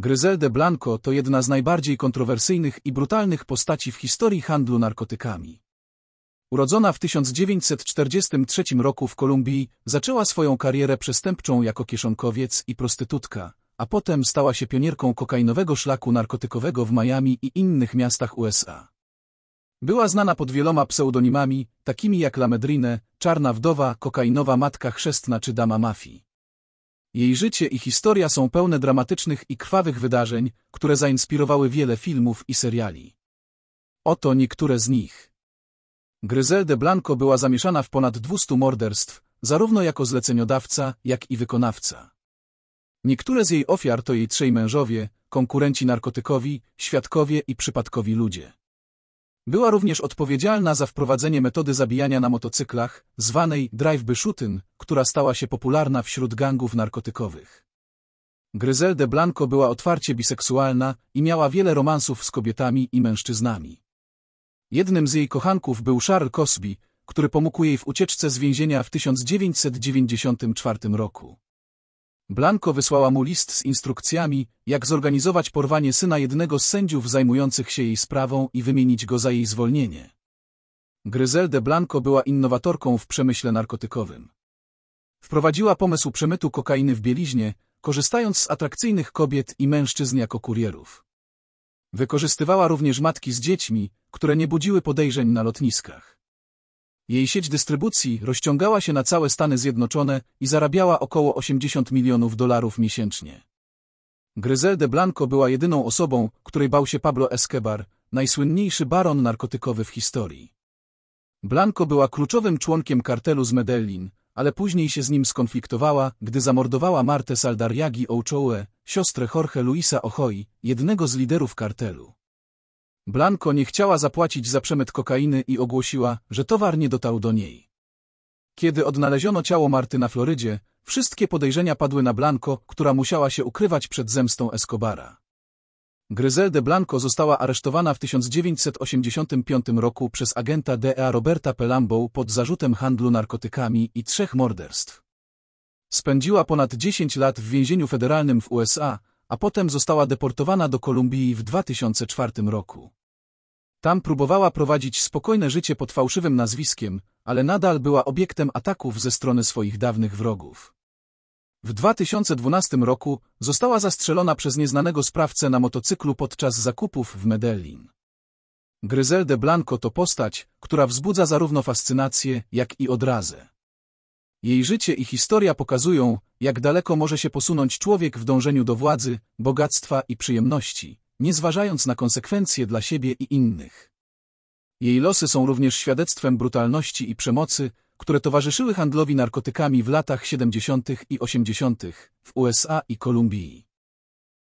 Gryzelde Blanco to jedna z najbardziej kontrowersyjnych i brutalnych postaci w historii handlu narkotykami. Urodzona w 1943 roku w Kolumbii, zaczęła swoją karierę przestępczą jako kieszonkowiec i prostytutka, a potem stała się pionierką kokainowego szlaku narkotykowego w Miami i innych miastach USA. Była znana pod wieloma pseudonimami, takimi jak Medrine, Czarna Wdowa, Kokainowa Matka Chrzestna czy Dama Mafii. Jej życie i historia są pełne dramatycznych i krwawych wydarzeń, które zainspirowały wiele filmów i seriali. Oto niektóre z nich. Gryzelde Blanco była zamieszana w ponad 200 morderstw, zarówno jako zleceniodawca, jak i wykonawca. Niektóre z jej ofiar to jej trzej mężowie, konkurenci narkotykowi, świadkowie i przypadkowi ludzie. Była również odpowiedzialna za wprowadzenie metody zabijania na motocyklach, zwanej drive-by shooting, która stała się popularna wśród gangów narkotykowych. Gryzelde Blanco była otwarcie biseksualna i miała wiele romansów z kobietami i mężczyznami. Jednym z jej kochanków był Charles Cosby, który pomógł jej w ucieczce z więzienia w 1994 roku. Blanko wysłała mu list z instrukcjami, jak zorganizować porwanie syna jednego z sędziów zajmujących się jej sprawą i wymienić go za jej zwolnienie. Gryzelde Blanco była innowatorką w przemyśle narkotykowym. Wprowadziła pomysł przemytu kokainy w bieliźnie, korzystając z atrakcyjnych kobiet i mężczyzn jako kurierów. Wykorzystywała również matki z dziećmi, które nie budziły podejrzeń na lotniskach. Jej sieć dystrybucji rozciągała się na całe Stany Zjednoczone i zarabiała około 80 milionów dolarów miesięcznie. Gryzelde Blanco była jedyną osobą, której bał się Pablo Escobar, najsłynniejszy baron narkotykowy w historii. Blanco była kluczowym członkiem kartelu z Medellin, ale później się z nim skonfliktowała, gdy zamordowała Martę Saldariagi Ochoe, siostrę Jorge Luisa Ochoi, jednego z liderów kartelu. Blanko nie chciała zapłacić za przemyt kokainy i ogłosiła, że towar nie dotarł do niej. Kiedy odnaleziono ciało Marty na Florydzie, wszystkie podejrzenia padły na Blanco, która musiała się ukrywać przed zemstą Escobara. Gryzelde Blanco została aresztowana w 1985 roku przez agenta DEA Roberta Pelambo pod zarzutem handlu narkotykami i trzech morderstw. Spędziła ponad 10 lat w więzieniu federalnym w USA, a potem została deportowana do Kolumbii w 2004 roku. Tam próbowała prowadzić spokojne życie pod fałszywym nazwiskiem, ale nadal była obiektem ataków ze strony swoich dawnych wrogów. W 2012 roku została zastrzelona przez nieznanego sprawcę na motocyklu podczas zakupów w Medellin. Gryzelde Blanco to postać, która wzbudza zarówno fascynację, jak i odrazę. Jej życie i historia pokazują, jak daleko może się posunąć człowiek w dążeniu do władzy, bogactwa i przyjemności, nie zważając na konsekwencje dla siebie i innych. Jej losy są również świadectwem brutalności i przemocy, które towarzyszyły handlowi narkotykami w latach 70. i 80. w USA i Kolumbii.